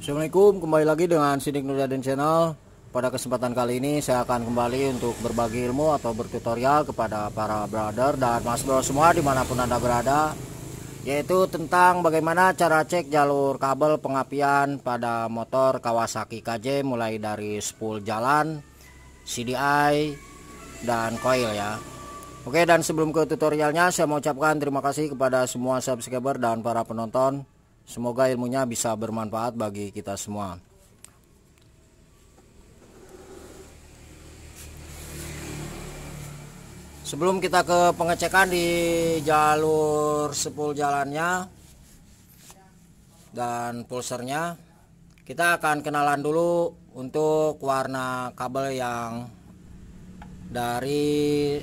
Assalamualaikum, kembali lagi dengan Sidik Nurjadin Channel. Pada kesempatan kali ini saya akan kembali untuk berbagi ilmu atau bertutorial kepada para brother dan mas bro semua dimanapun anda berada, yaitu tentang bagaimana cara cek jalur kabel pengapian pada motor Kawasaki KJ mulai dari spool jalan, CDI, dan coil ya. Oke dan sebelum ke tutorialnya saya mau ucapkan terima kasih kepada semua subscriber dan para penonton Semoga ilmunya bisa bermanfaat bagi kita semua. Sebelum kita ke pengecekan di jalur sepul jalannya dan pulsernya, kita akan kenalan dulu untuk warna kabel yang dari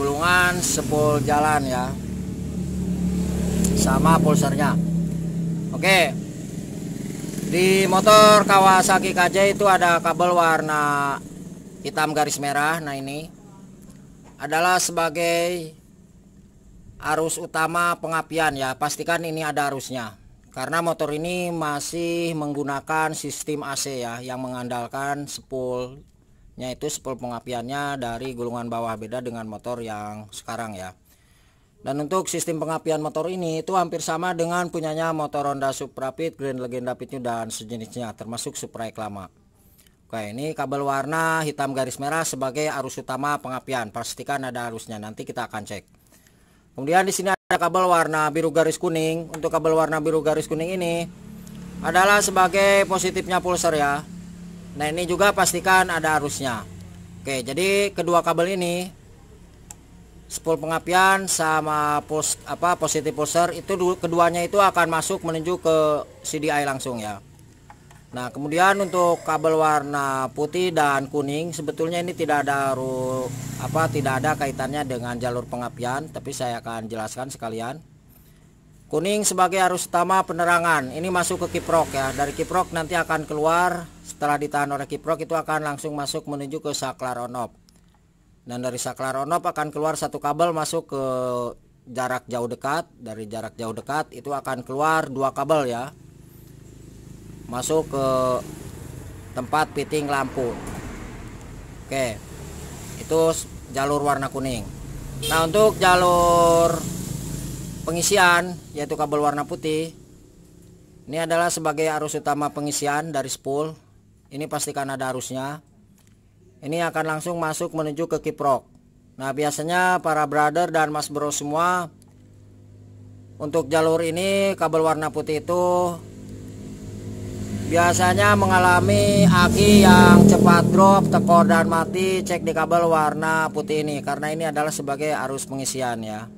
gulungan sepul jalan ya sama pulsernya oke di motor Kawasaki KJ itu ada kabel warna hitam garis merah nah ini adalah sebagai arus utama pengapian ya pastikan ini ada arusnya karena motor ini masih menggunakan sistem AC ya yang mengandalkan spoolnya itu spool pengapiannya dari gulungan bawah beda dengan motor yang sekarang ya dan untuk sistem pengapian motor ini itu hampir sama dengan punyanya motor Honda Supra Fit, Grand Legenda Pit dan sejenisnya termasuk Supra Eklama. Oke, ini kabel warna hitam garis merah sebagai arus utama pengapian. Pastikan ada arusnya, nanti kita akan cek. Kemudian di sini ada kabel warna biru garis kuning. Untuk kabel warna biru garis kuning ini adalah sebagai positifnya pulser ya. Nah, ini juga pastikan ada arusnya. Oke, jadi kedua kabel ini spool pengapian sama pos apa positif poser itu keduanya itu akan masuk menuju ke CDI langsung ya Nah kemudian untuk kabel warna putih dan kuning sebetulnya ini tidak ada apa tidak ada kaitannya dengan jalur pengapian tapi saya akan jelaskan sekalian kuning sebagai arus utama penerangan ini masuk ke kiprok ya dari kiprok nanti akan keluar setelah ditahan oleh kiprok itu akan langsung masuk menuju ke saklar on off dan dari saklar on-off akan keluar satu kabel masuk ke jarak jauh dekat. Dari jarak jauh dekat itu akan keluar dua kabel ya. Masuk ke tempat fitting lampu. Oke. Itu jalur warna kuning. Nah, untuk jalur pengisian yaitu kabel warna putih ini adalah sebagai arus utama pengisian dari spool. Ini pastikan ada arusnya ini akan langsung masuk menuju ke kiprok nah biasanya para brother dan mas bro semua untuk jalur ini kabel warna putih itu biasanya mengalami aki yang cepat drop tekor dan mati cek di kabel warna putih ini karena ini adalah sebagai arus pengisian ya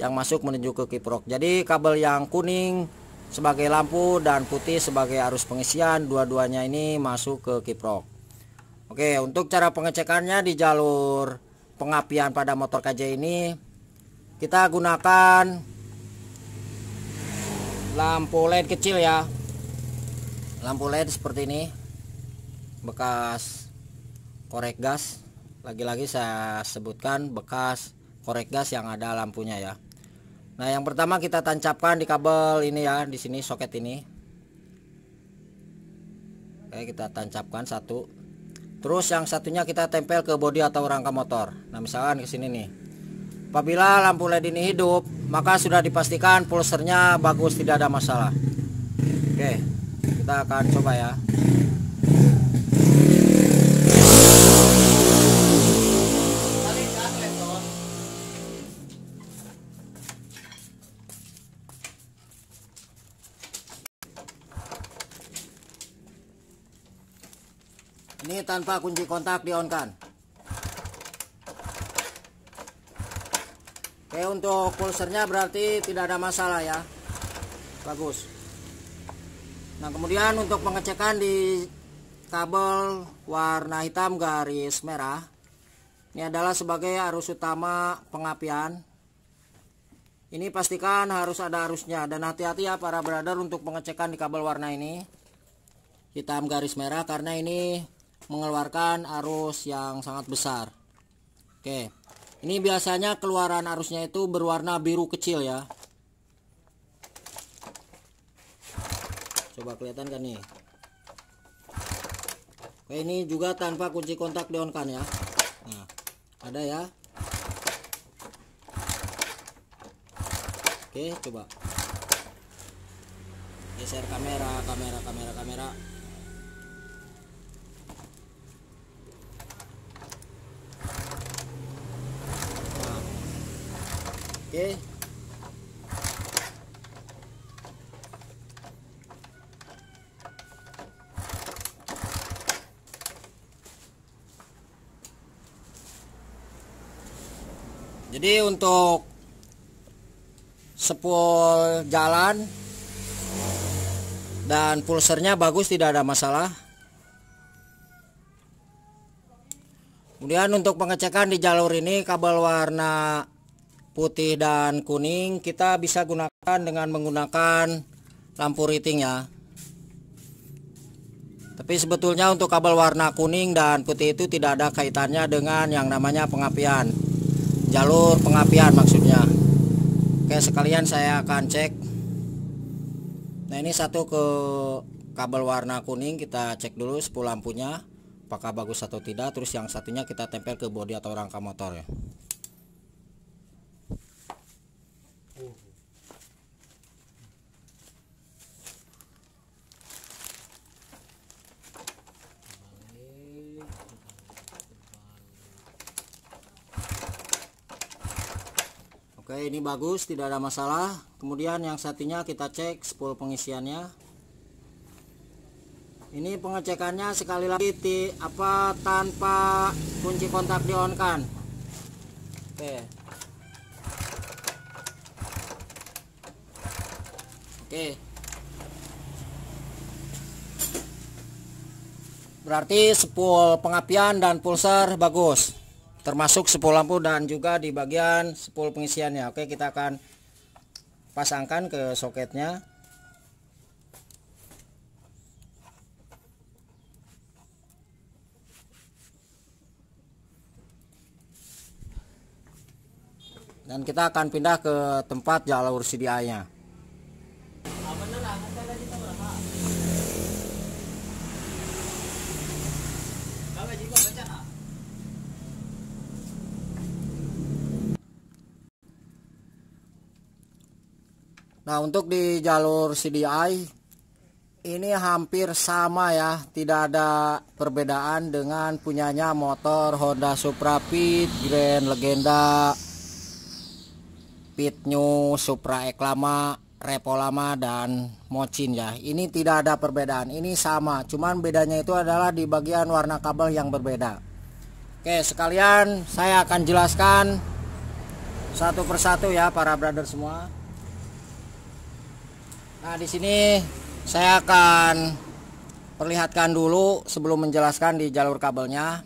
yang masuk menuju ke kiprok jadi kabel yang kuning sebagai lampu dan putih sebagai arus pengisian dua-duanya ini masuk ke kiprok Oke untuk cara pengecekannya di jalur pengapian pada motor KJ ini kita gunakan lampu LED kecil ya lampu LED seperti ini bekas korek gas lagi-lagi saya sebutkan bekas korek gas yang ada lampunya ya Nah, yang pertama kita tancapkan di kabel ini ya, di sini soket ini. Oke, kita tancapkan satu. Terus yang satunya kita tempel ke bodi atau rangka motor. Nah, misalkan ke sini nih. Apabila lampu LED ini hidup, maka sudah dipastikan pulsernya bagus, tidak ada masalah. Oke, kita akan coba ya. tanpa kunci kontak di on kan Oke untuk pulsernya berarti tidak ada masalah ya Bagus Nah kemudian untuk pengecekan di kabel warna hitam garis merah Ini adalah sebagai arus utama pengapian Ini pastikan harus ada arusnya Dan hati-hati ya para brother untuk pengecekan di kabel warna ini Hitam garis merah karena ini mengeluarkan arus yang sangat besar oke ini biasanya keluaran arusnya itu berwarna biru kecil ya coba kelihatan kan nih oke ini juga tanpa kunci kontak dionkan kan ya nah, ada ya oke coba geser kamera kamera kamera kamera Oke. Jadi untuk sepul jalan dan pulsernya bagus tidak ada masalah. Kemudian untuk pengecekan di jalur ini kabel warna putih dan kuning kita bisa gunakan dengan menggunakan lampu rating ya tapi sebetulnya untuk kabel warna kuning dan putih itu tidak ada kaitannya dengan yang namanya pengapian jalur pengapian maksudnya oke sekalian saya akan cek nah ini satu ke kabel warna kuning kita cek dulu 10 lampunya apakah bagus atau tidak terus yang satunya kita tempel ke bodi atau rangka motor ya oke ini bagus tidak ada masalah kemudian yang satunya kita cek spool pengisiannya ini pengecekannya sekali lagi di apa tanpa kunci kontak di on kan oke oke berarti spool pengapian dan pulsar bagus termasuk sepul lampu dan juga di bagian sepul pengisiannya oke kita akan pasangkan ke soketnya dan kita akan pindah ke tempat jalur CDI nya Nah untuk di jalur CDI ini hampir sama ya tidak ada perbedaan dengan punyanya motor Honda Supra Fit, Grand Legenda Fit New Supra Eklama Repolama dan Mocin ya ini tidak ada perbedaan ini sama cuman bedanya itu adalah di bagian warna kabel yang berbeda Oke sekalian saya akan jelaskan satu persatu ya para brother semua Nah, di sini saya akan perlihatkan dulu sebelum menjelaskan di jalur kabelnya.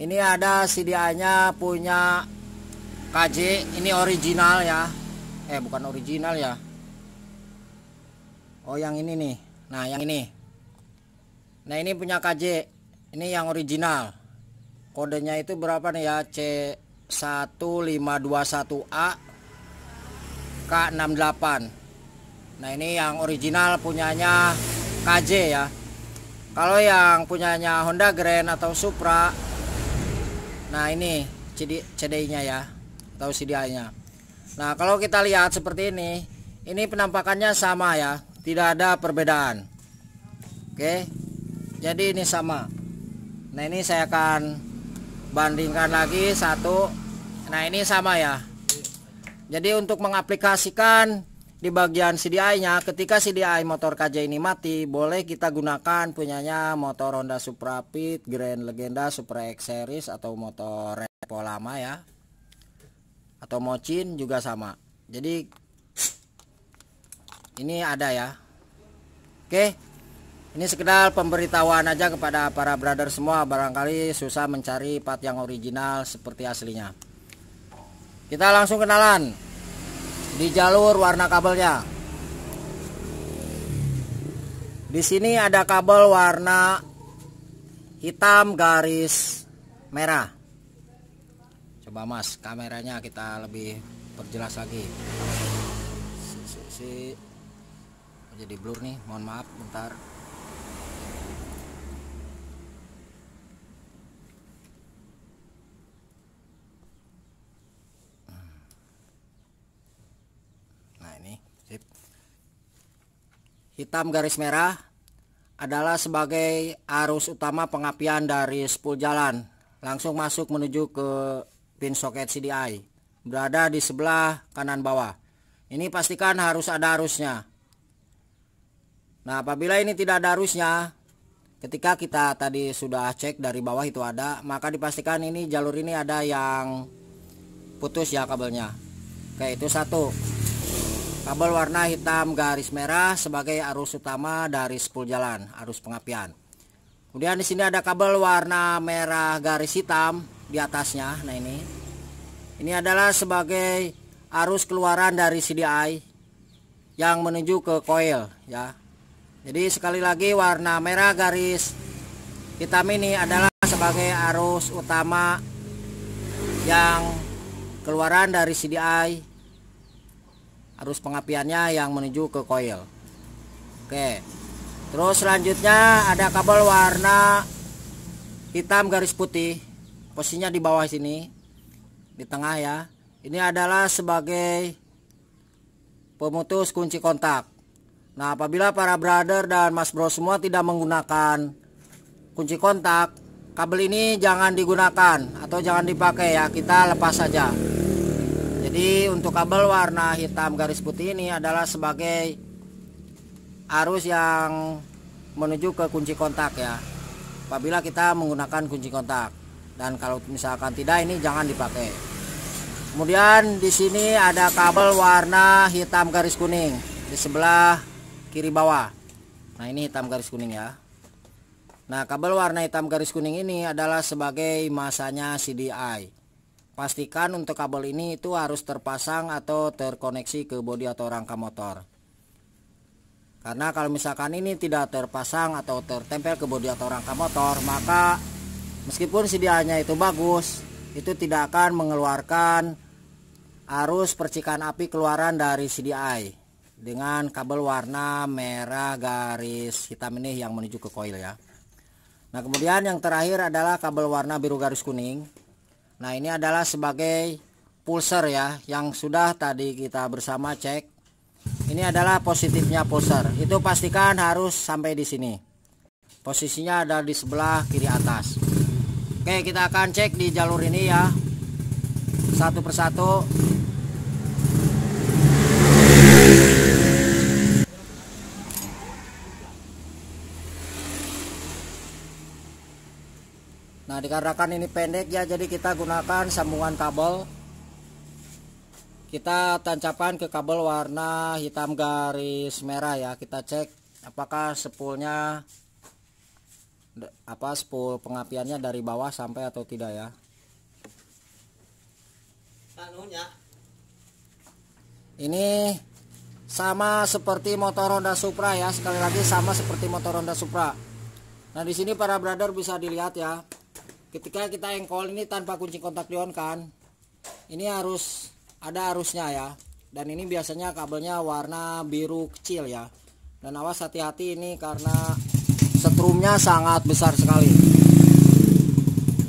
Ini ada CDI-nya punya KJ, ini original ya. Eh, bukan original ya. Oh, yang ini nih. Nah, yang ini. Nah, ini punya KJ. Ini yang original. Kodenya itu berapa nih ya? C1521A K68. Nah ini yang original punyanya KJ ya. Kalau yang punyanya Honda Grand atau Supra, nah ini CD, cd nya ya atau cd nya Nah kalau kita lihat seperti ini, ini penampakannya sama ya, tidak ada perbedaan. Oke, jadi ini sama. Nah ini saya akan bandingkan lagi satu. Nah ini sama ya. Jadi untuk mengaplikasikan di bagian CDI-nya ketika CDI motor KJ ini mati boleh kita gunakan punyanya motor Honda Supra Fit, Grand Legenda Supra X Series atau motor Repo lama ya atau Mocin juga sama jadi ini ada ya oke ini sekedar pemberitahuan aja kepada para brother semua barangkali susah mencari part yang original seperti aslinya kita langsung kenalan di jalur warna kabelnya di sini ada kabel warna hitam garis merah coba mas kameranya kita lebih perjelas lagi si, si, si. jadi blur nih mohon maaf bentar hitam garis merah adalah sebagai arus utama pengapian dari spool jalan langsung masuk menuju ke pin soket CDI berada di sebelah kanan bawah ini pastikan harus ada arusnya nah apabila ini tidak ada arusnya ketika kita tadi sudah cek dari bawah itu ada maka dipastikan ini jalur ini ada yang putus ya kabelnya oke itu satu Kabel warna hitam garis merah sebagai arus utama dari spool jalan, arus pengapian. Kemudian di sini ada kabel warna merah garis hitam di atasnya. Nah, ini. Ini adalah sebagai arus keluaran dari CDI yang menuju ke coil ya. Jadi sekali lagi warna merah garis hitam ini adalah sebagai arus utama yang keluaran dari CDI arus pengapiannya yang menuju ke coil oke terus selanjutnya ada kabel warna hitam garis putih posisinya di bawah sini di tengah ya ini adalah sebagai pemutus kunci kontak nah apabila para brother dan mas bro semua tidak menggunakan kunci kontak kabel ini jangan digunakan atau jangan dipakai ya kita lepas saja jadi untuk kabel warna hitam garis putih ini adalah sebagai arus yang menuju ke kunci kontak ya. Apabila kita menggunakan kunci kontak dan kalau misalkan tidak ini jangan dipakai. Kemudian di sini ada kabel warna hitam garis kuning di sebelah kiri bawah. Nah, ini hitam garis kuning ya. Nah, kabel warna hitam garis kuning ini adalah sebagai masanya CDI Pastikan untuk kabel ini itu harus terpasang atau terkoneksi ke bodi atau rangka motor. Karena kalau misalkan ini tidak terpasang atau tertempel ke bodi atau rangka motor, maka meskipun sediaannya itu bagus, itu tidak akan mengeluarkan arus percikan api keluaran dari CDI dengan kabel warna merah garis hitam ini yang menuju ke koil ya. Nah, kemudian yang terakhir adalah kabel warna biru garis kuning. Nah ini adalah sebagai pulser ya yang sudah tadi kita bersama cek. Ini adalah positifnya pulser. Itu pastikan harus sampai di sini. Posisinya ada di sebelah kiri atas. Oke kita akan cek di jalur ini ya satu persatu Nah, dikarenakan ini pendek ya, jadi kita gunakan sambungan kabel. Kita tancapkan ke kabel warna hitam garis merah ya. Kita cek apakah spoolnya apa spool pengapiannya dari bawah sampai atau tidak ya. Ini sama seperti motor Honda Supra ya. Sekali lagi sama seperti motor Honda Supra. Nah, di sini para brother bisa dilihat ya ketika kita engkol ini tanpa kunci kontak lion kan ini harus ada arusnya ya dan ini biasanya kabelnya warna biru kecil ya dan awas hati-hati ini karena setrumnya sangat besar sekali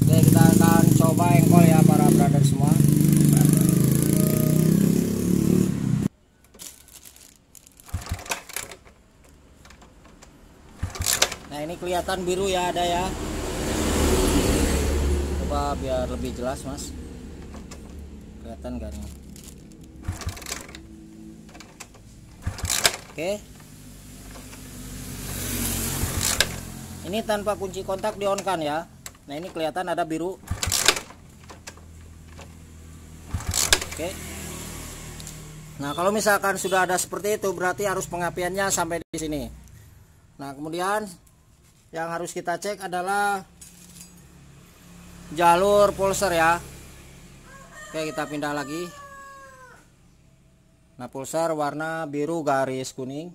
kita akan coba engkol ya para brother semua nah ini kelihatan biru ya ada ya apa biar lebih jelas mas kelihatan gak nih oke ini tanpa kunci kontak di on kan ya nah ini kelihatan ada biru oke nah kalau misalkan sudah ada seperti itu berarti harus pengapiannya sampai di sini nah kemudian yang harus kita cek adalah jalur pulser ya oke kita pindah lagi nah pulser warna biru garis kuning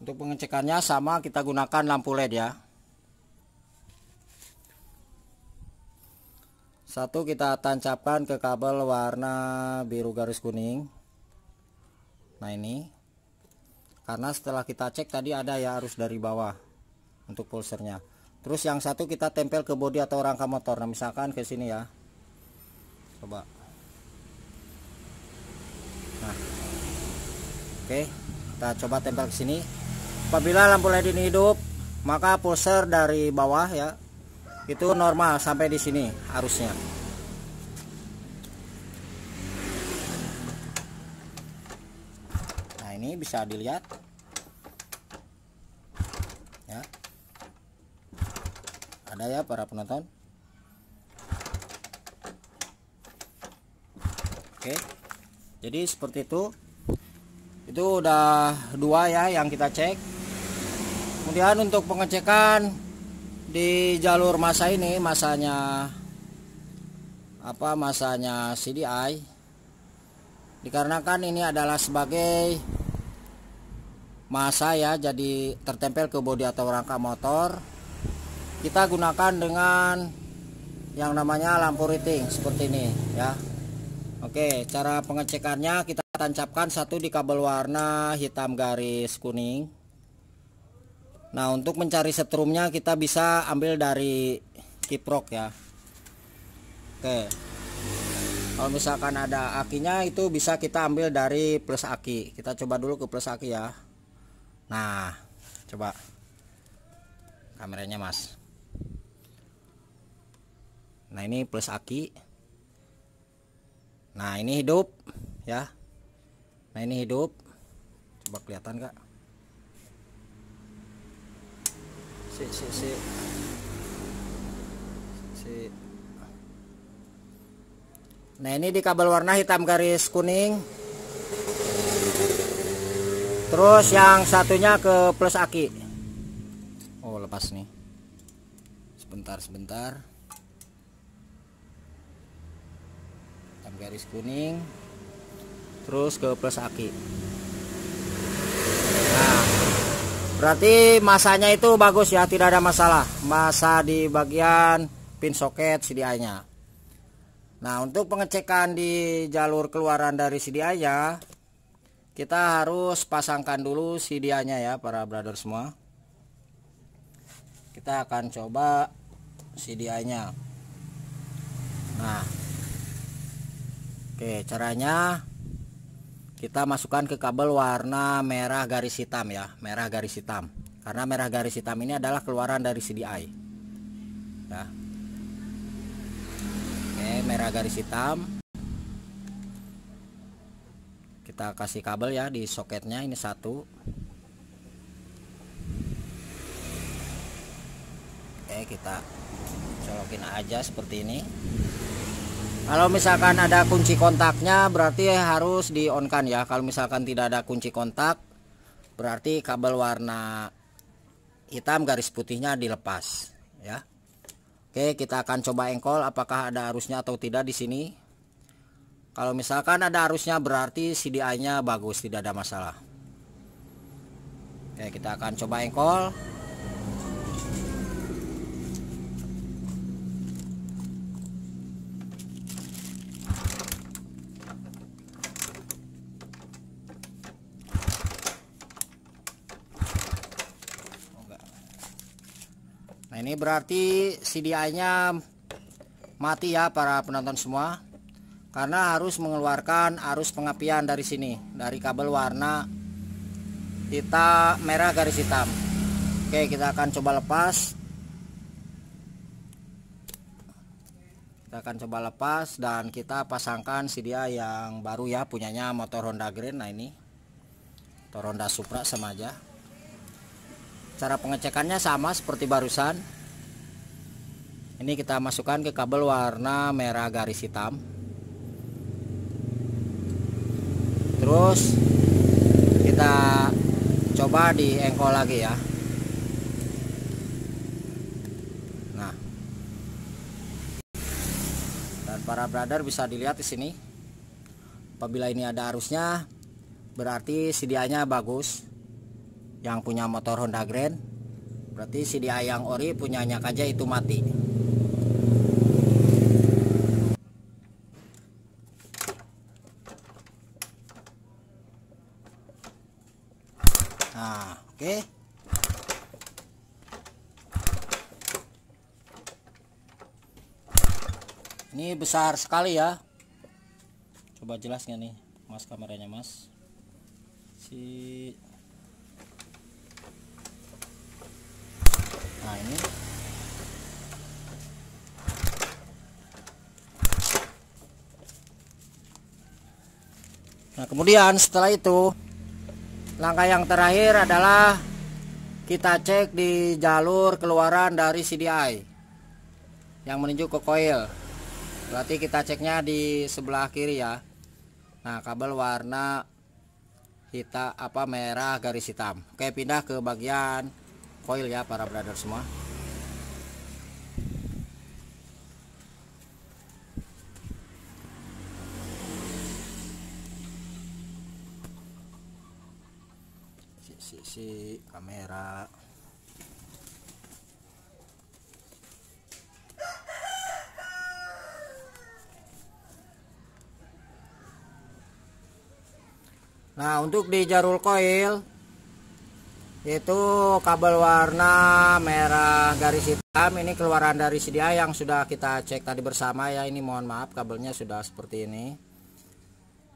untuk pengecekannya sama kita gunakan lampu led ya satu kita tancapkan ke kabel warna biru garis kuning nah ini karena setelah kita cek tadi ada ya arus dari bawah untuk pulsernya terus yang satu kita tempel ke bodi atau rangka motor nah misalkan ke sini ya coba nah oke kita coba tempel ke sini apabila lampu led ini hidup maka pulser dari bawah ya itu normal sampai di sini arusnya nah ini bisa dilihat ada ya para penonton oke jadi seperti itu itu udah dua ya yang kita cek kemudian untuk pengecekan di jalur masa ini masanya apa masanya CDI dikarenakan ini adalah sebagai masa ya jadi tertempel ke bodi atau rangka motor kita gunakan dengan yang namanya lampu riting seperti ini ya Oke cara pengecekannya kita tancapkan satu di kabel warna hitam garis kuning Nah untuk mencari setrumnya kita bisa ambil dari kiprok ya Oke kalau misalkan ada akinya itu bisa kita ambil dari plus aki kita coba dulu ke plus aki ya nah coba kameranya mas nah ini plus aki nah ini hidup ya nah ini hidup coba kelihatan kak si si si si nah ini di kabel warna hitam garis kuning terus yang satunya ke plus aki oh lepas nih sebentar sebentar dan garis kuning terus ke plus aki nah berarti masanya itu bagus ya tidak ada masalah masa di bagian pin soket CDI nya nah untuk pengecekan di jalur keluaran dari CDI nya kita harus pasangkan dulu CDI nya ya para brother semua kita akan coba CDI nya nah Oke caranya kita masukkan ke kabel warna merah garis hitam ya merah garis hitam karena merah garis hitam ini adalah keluaran dari CDI ya Oke merah garis hitam kita kasih kabel ya di soketnya ini satu Oke kita colokin aja seperti ini kalau misalkan ada kunci kontaknya berarti harus di on kan ya. Kalau misalkan tidak ada kunci kontak berarti kabel warna hitam garis putihnya dilepas ya. Oke, kita akan coba engkol apakah ada arusnya atau tidak di sini. Kalau misalkan ada arusnya berarti CDI-nya bagus, tidak ada masalah. Oke, kita akan coba engkol. ini berarti CDI nya mati ya para penonton semua karena harus mengeluarkan arus pengapian dari sini dari kabel warna kita merah garis hitam Oke kita akan coba lepas kita akan coba lepas dan kita pasangkan CDI yang baru ya punyanya motor Honda Green. nah ini motor Honda Supra sama aja cara pengecekannya sama seperti barusan ini kita masukkan ke kabel warna merah garis hitam terus kita coba di engkol lagi ya nah dan para brother bisa dilihat di sini apabila ini ada arusnya berarti sedianya bagus yang punya motor Honda Grand berarti CDI yang ori punyanya aja itu mati besar sekali ya coba jelas nggak nih mas kameranya mas si nah ini nah kemudian setelah itu langkah yang terakhir adalah kita cek di jalur keluaran dari CDI yang menuju ke coil berarti kita ceknya di sebelah kiri ya nah kabel warna hitam apa merah garis hitam oke pindah ke bagian coil ya para brother semua si, si, si kamera Nah untuk di jarul koil itu kabel warna merah garis hitam ini keluaran dari sedia yang sudah kita cek tadi bersama ya ini mohon maaf kabelnya sudah seperti ini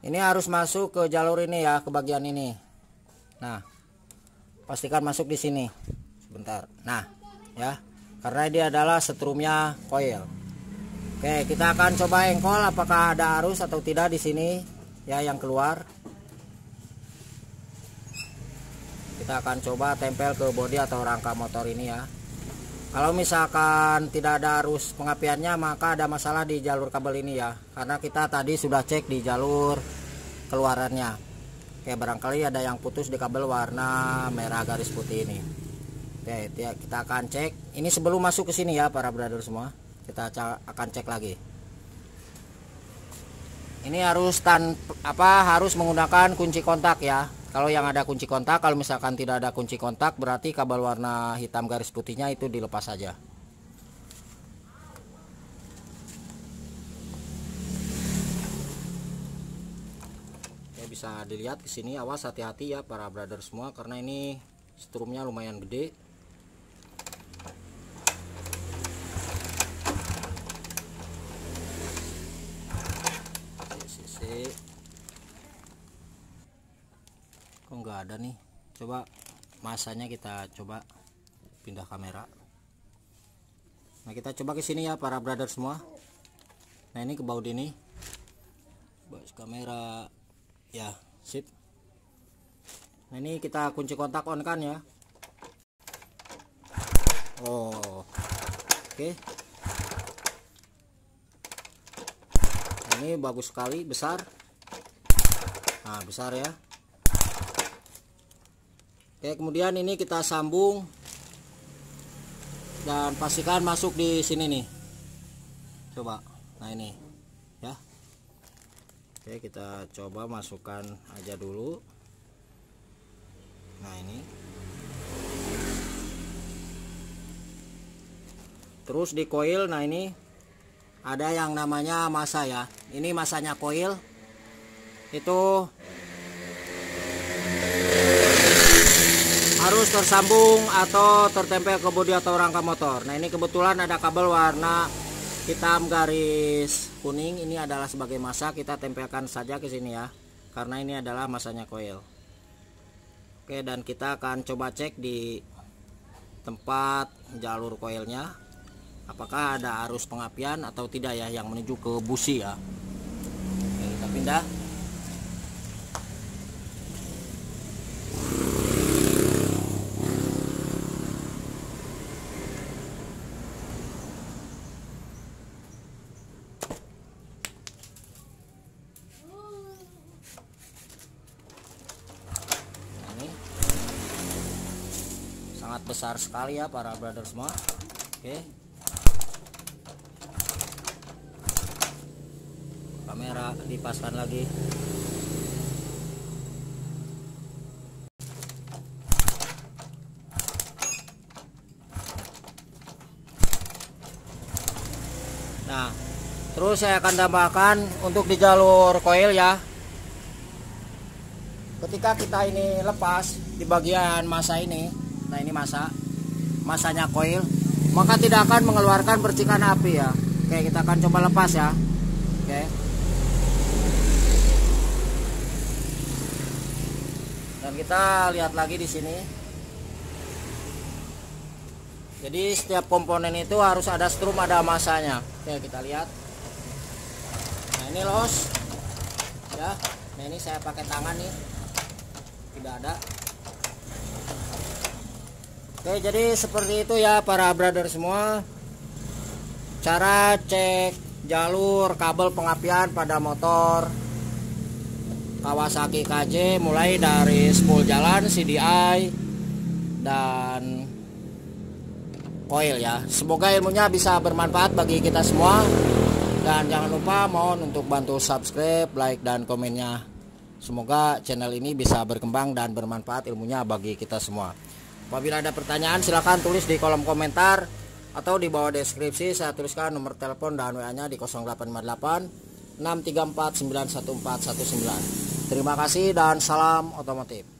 ini harus masuk ke jalur ini ya ke bagian ini nah pastikan masuk di sini sebentar nah ya karena dia adalah setrumnya koil oke kita akan coba engkol apakah ada arus atau tidak di sini ya yang keluar kita akan coba tempel ke bodi atau rangka motor ini ya kalau misalkan tidak ada arus pengapiannya maka ada masalah di jalur kabel ini ya karena kita tadi sudah cek di jalur keluarannya oke barangkali ada yang putus di kabel warna merah garis putih ini oke kita akan cek ini sebelum masuk ke sini ya para brother semua kita akan cek lagi ini harus tan apa harus menggunakan kunci kontak ya kalau yang ada kunci kontak, kalau misalkan tidak ada kunci kontak, berarti kabel warna hitam garis putihnya itu dilepas saja. Ya bisa dilihat ke sini, awas hati-hati ya para brother semua karena ini strumnya lumayan gede. Sisi kok nggak ada nih coba masanya kita coba pindah kamera nah kita coba ke sini ya para brother semua nah ini ke baut ini baut kamera ya sip nah ini kita kunci kontak on kan ya oh oke okay. ini bagus sekali besar nah besar ya Oke, kemudian ini kita sambung dan pastikan masuk di sini nih. Coba. Nah, ini. Ya. Oke, kita coba masukkan aja dulu. Nah, ini. Terus di koil, nah ini ada yang namanya masa ya. Ini masanya koil. Itu harus tersambung atau tertempel ke bodi atau rangka motor nah ini kebetulan ada kabel warna hitam garis kuning ini adalah sebagai masa kita tempelkan saja ke sini ya karena ini adalah masanya koil oke dan kita akan coba cek di tempat jalur koilnya apakah ada arus pengapian atau tidak ya yang menuju ke busi ya oke, kita pindah sekali ya para brother semua oke kamera dipaskan lagi nah terus saya akan tambahkan untuk di jalur koil ya ketika kita ini lepas di bagian masa ini nah ini masa masanya koil maka tidak akan mengeluarkan percikan api ya oke kita akan coba lepas ya oke dan kita lihat lagi di sini jadi setiap komponen itu harus ada strum ada masanya oke kita lihat nah ini los ya nah ini saya pakai tangan nih tidak ada Oke jadi seperti itu ya para brother semua Cara cek jalur kabel pengapian pada motor Kawasaki KJ mulai dari spool jalan CDI dan coil ya Semoga ilmunya bisa bermanfaat bagi kita semua Dan jangan lupa mohon untuk bantu subscribe, like, dan komennya Semoga channel ini bisa berkembang dan bermanfaat ilmunya bagi kita semua Apabila ada pertanyaan silahkan tulis di kolom komentar atau di bawah deskripsi saya tuliskan nomor telepon dan WA-nya di 0858 634 91419. Terima kasih dan salam otomotif.